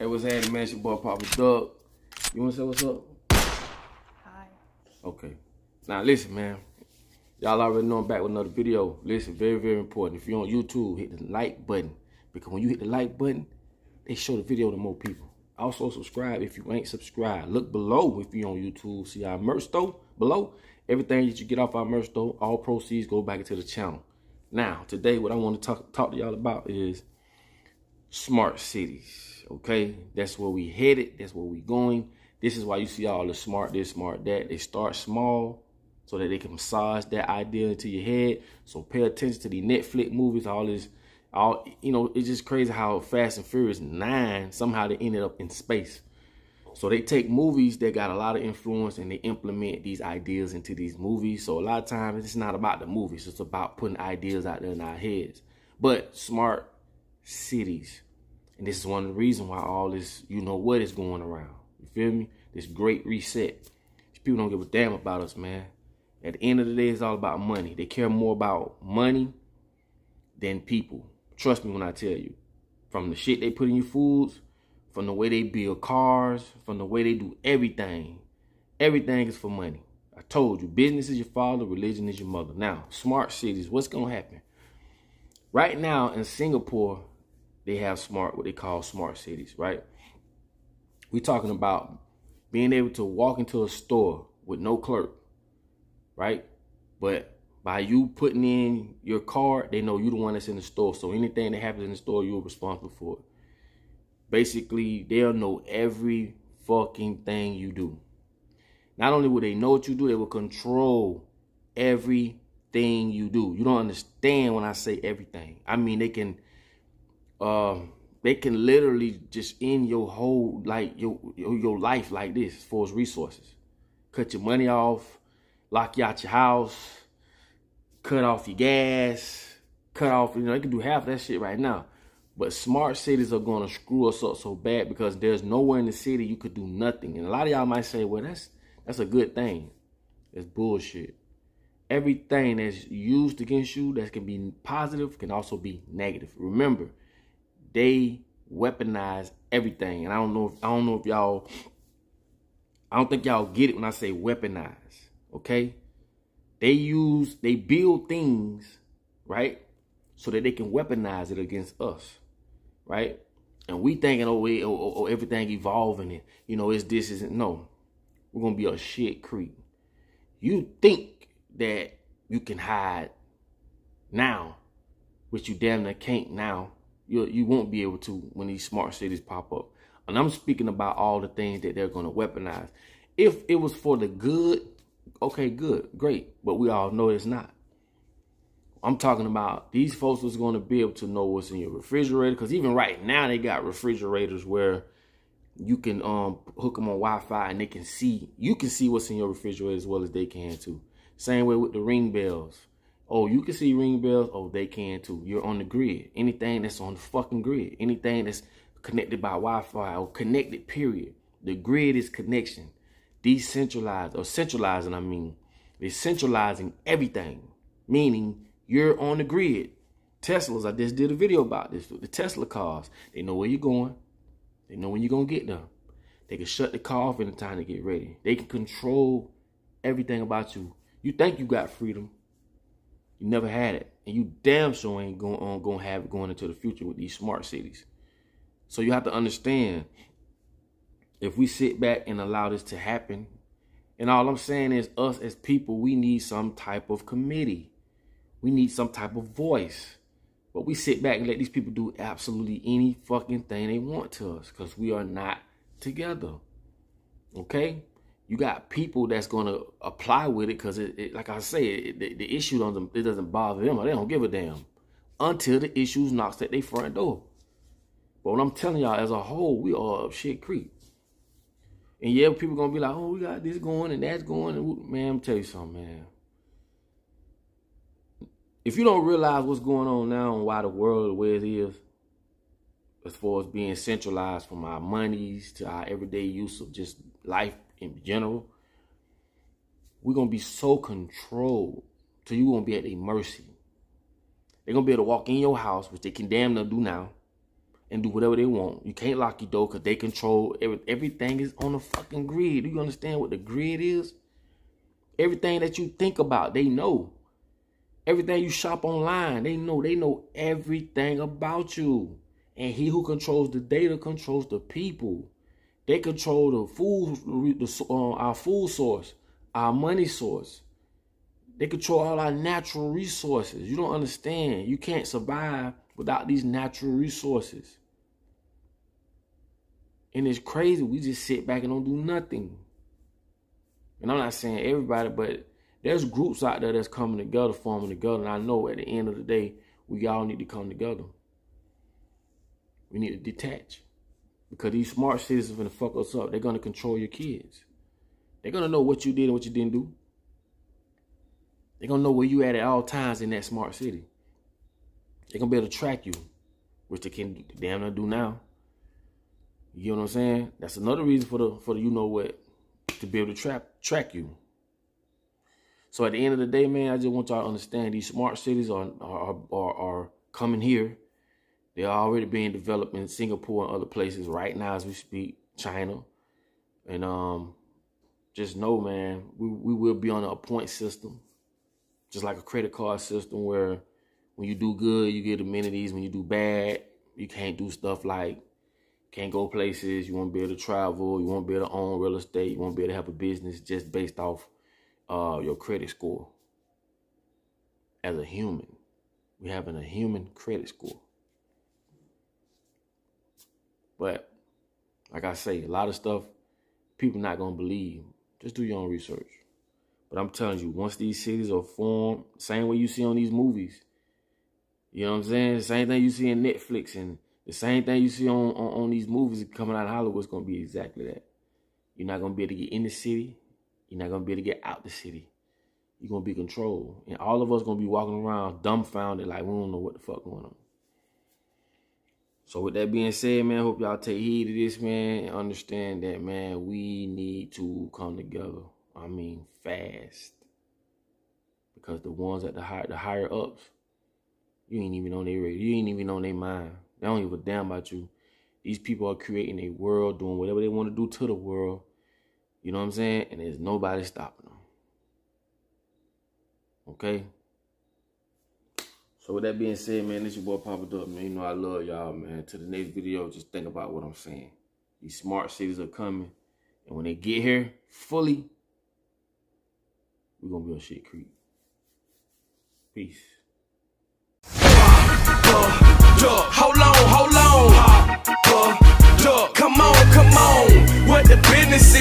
Hey, what's happening, man? It's your boy Papa Doug. You wanna say what's up? Hi. Okay. Now listen, man. Y'all already know I'm back with another video. Listen, very, very important. If you're on YouTube, hit the like button. Because when you hit the like button, they show the video to more people. Also, subscribe if you ain't subscribed. Look below if you're on YouTube. See our merch store below. Everything that you get off our merch store, all proceeds go back into the channel. Now, today, what I want to talk, talk to y'all about is smart cities. Okay, that's where we headed. That's where we going. This is why you see all the smart this, smart that. They start small so that they can massage that idea into your head. So pay attention to the Netflix movies, all this, all you know. It's just crazy how Fast and Furious Nine somehow they ended up in space. So they take movies that got a lot of influence and they implement these ideas into these movies. So a lot of times it's not about the movies; it's about putting ideas out there in our heads. But smart cities. And this is one of the reasons why all this, you know what is going around. You feel me? This great reset. These people don't give a damn about us, man. At the end of the day, it's all about money. They care more about money than people. Trust me when I tell you. From the shit they put in your foods, from the way they build cars, from the way they do everything. Everything is for money. I told you, business is your father, religion is your mother. Now, smart cities, what's going to happen? Right now in Singapore, they have smart, what they call smart cities, right? We talking about being able to walk into a store with no clerk, right? But by you putting in your card, they know you the one that's in the store. So anything that happens in the store, you're responsible for it. Basically, they'll know every fucking thing you do. Not only will they know what you do, they will control everything you do. You don't understand when I say everything. I mean, they can um, they can literally just end your whole like your your life like this as far as resources. Cut your money off, lock you out your house, cut off your gas, cut off, you know, they can do half that shit right now. But smart cities are gonna screw us up so bad because there's nowhere in the city you could do nothing. And a lot of y'all might say, well, that's that's a good thing. It's bullshit. Everything that's used against you that can be positive can also be negative. Remember, they weaponize everything. And I don't know if I don't know if y'all I don't think y'all get it when I say weaponize. Okay? They use they build things, right? So that they can weaponize it against us. Right? And we thinking, oh, oh, oh, oh everything evolving and you know, it's this isn't no. We're gonna be a shit creep. You think that you can hide now, which you damn near can't now you you won't be able to when these smart cities pop up. And I'm speaking about all the things that they're going to weaponize. If it was for the good, okay, good, great. But we all know it's not. I'm talking about these folks was going to be able to know what's in your refrigerator because even right now they got refrigerators where you can um hook them on Wi-Fi and they can see you can see what's in your refrigerator as well as they can too. Same way with the ring bells. Oh, you can see ring bells. Oh, they can too. You're on the grid. Anything that's on the fucking grid, anything that's connected by Wi-Fi or connected, period. The grid is connection. Decentralized or centralizing, I mean, is centralizing everything. Meaning you're on the grid. Teslas, I just did a video about this. The Tesla cars, they know where you're going. They know when you're gonna get there. They can shut the car off anytime they get ready. They can control everything about you. You think you got freedom, you never had it. And you damn sure ain't going on uh, gonna have it going into the future with these smart cities. So you have to understand if we sit back and allow this to happen, and all I'm saying is us as people, we need some type of committee. We need some type of voice. But we sit back and let these people do absolutely any fucking thing they want to us because we are not together. Okay? you got people that's going to apply with it because it, it, like I said, it, the, the, issue doesn't it doesn't bother them or they don't give a damn until the issues knocks at their front door. But what I'm telling y'all, as a whole, we are up shit creek. And yeah, people gonna be like, oh, we got this going and that's going. And man, I'm tell you something, man. If you don't realize what's going on now and why the world the way it is, as far as being centralized from our monies to our everyday use of just life in general, we're gonna be so controlled so you're gonna be at their mercy. They're gonna be able to walk in your house, which they can damn well do now, and do whatever they want. You can't lock your door because they control everything is on the fucking grid. Do you understand what the grid is? Everything that you think about, they know. Everything you shop online, they know. They know everything about you. And he who controls the data controls the people. They control the food, the, uh, our food source, our money source. They control all our natural resources. You don't understand. You can't survive without these natural resources. And it's crazy. We just sit back and don't do nothing. And I'm not saying everybody, but there's groups out there that's coming together, forming together. And I know at the end of the day, we all need to come together. We need to detach. Because these smart cities are going to fuck us up. They're going to control your kids. They're going to know what you did and what you didn't do. They're going to know where you at at all times in that smart city. They're going to be able to track you, which they can damn not do now. You know what I'm saying? That's another reason for the for the you know what to be able to trap track you. So at the end of the day, man, I just want y'all to understand these smart cities are are, are, are coming here they're already being developed in Singapore and other places right now as we speak, China. And um, just know, man, we, we will be on a point system, just like a credit card system where when you do good, you get amenities. When you do bad, you can't do stuff like can't go places. You won't be able to travel. You won't be able to own real estate. You won't be able to have a business just based off uh, your credit score. As a human, we having a human credit score. But like I say, a lot of stuff people not gonna believe. Just do your own research. But I'm telling you, once these cities are formed, same way you see on these movies, you know what I'm saying? Same thing you see in Netflix and the same thing you see on, on, on these movies coming out of Hollywood's gonna be exactly that. You're not gonna be able to get in the city. You're not gonna be able to get out the city. You're gonna be controlled. And all of us gonna be walking around dumbfounded like we don't know what the fuck going on. So with that being said, man, hope y'all take heed to this, man, and understand that, man, we need to come together. I mean, fast. Because the ones at the higher the higher ups, you ain't even on their you ain't even on their mind. They don't give a damn about you. These people are creating a world, doing whatever they want to do to the world. You know what I'm saying? And there's nobody stopping them. Okay? So with that being said, man, this your boy Papa Duck, man. You know I love y'all, man. To the next video, just think about what I'm saying. These smart cities are coming. And when they get here fully, we're going to be on shit creek. Peace. Hold on, hold on. Come on, come on. What the business is.